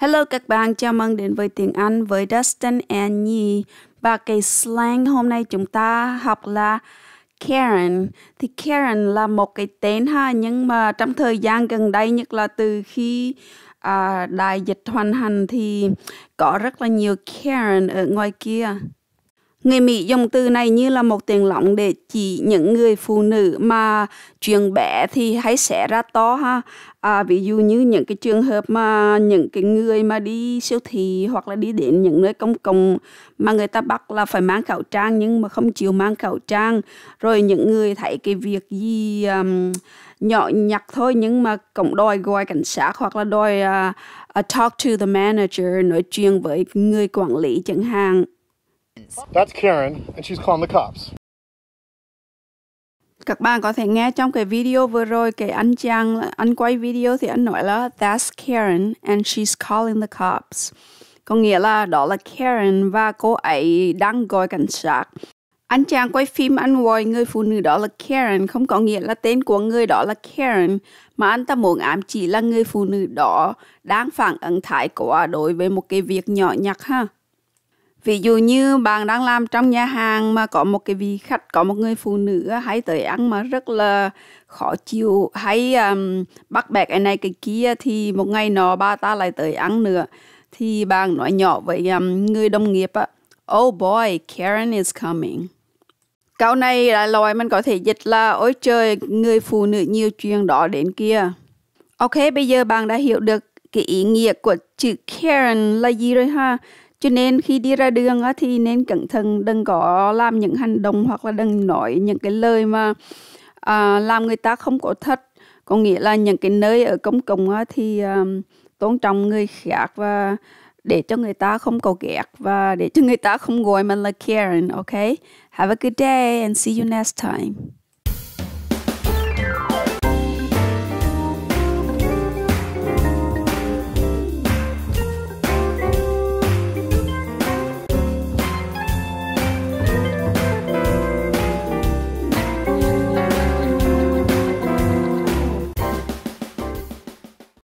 Hello các bạn, chào mừng đến với tiếng Anh với Dustin and Nhi. Và cái slang hôm nay chúng ta học là Karen. Thì Karen là một cái tên ha, nhưng mà trong thời gian gần đây nhất là từ khi à, đại dịch hoàn hành thì có rất là nhiều Karen ở ngoài kia. Người Mỹ dùng từ này như là một tiền lọng để chỉ những người phụ nữ mà chuyện bé thì hãy xẻ ra to ha. À, ví dụ như những cái trường hợp mà những cái người mà đi siêu thị hoặc là đi đến những nơi công cộng mà người ta bắt là phải mang khẩu trang nhưng mà không chịu mang khẩu trang. Rồi những người thấy cái việc gì um, nhỏ nhặt thôi nhưng mà cộng đòi gọi cảnh sát hoặc là đòi uh, uh, talk to the manager nói chuyện với người quản lý chẳng hạn kids. That's Karen, and she's calling the cops. Các bạn có thể nghe trong cái video vừa rồi cái anh chàng anh quay video thì anh nói là that's Karen and she's calling the cops. Có nghĩa là đó là Karen và cô ấy đang gọi cảnh sát. Anh chàng quay phim anh gọi người phụ nữ đó là Karen không có nghĩa là tên của người đó là Karen mà anh ta muốn ám chỉ là người phụ nữ đó đang phản ứng thái quá đối với một cái việc nhỏ nhặt ha. Ví dụ như bạn đang làm trong nhà hàng mà có một cái vị khách, có một người phụ nữ hay tới ăn mà rất là khó chịu hay um, bắt bẹt cái này cái kia thì một ngày nọ ba ta lại tới ăn nữa. Thì bạn nói nhỏ với um, người đồng nghiệp á, Oh boy, Karen is coming. Câu này là loại mình có thể dịch là Ôi trời, người phụ nữ nhiều chuyện đó đến kia. Ok, bây giờ bạn đã hiểu được cái ý nghĩa của chữ Karen là gì rồi ha cho nên khi đi ra đường á, thì nên cẩn thận đừng có làm những hành động hoặc là đừng nói những cái lời mà à, làm người ta không có thật có nghĩa là những cái nơi ở công cộng á, thì à, tôn trọng người khác và để cho người ta không cầu ghét và để cho người ta không gọi mình là Karen, ok? Have a good day and see you next time.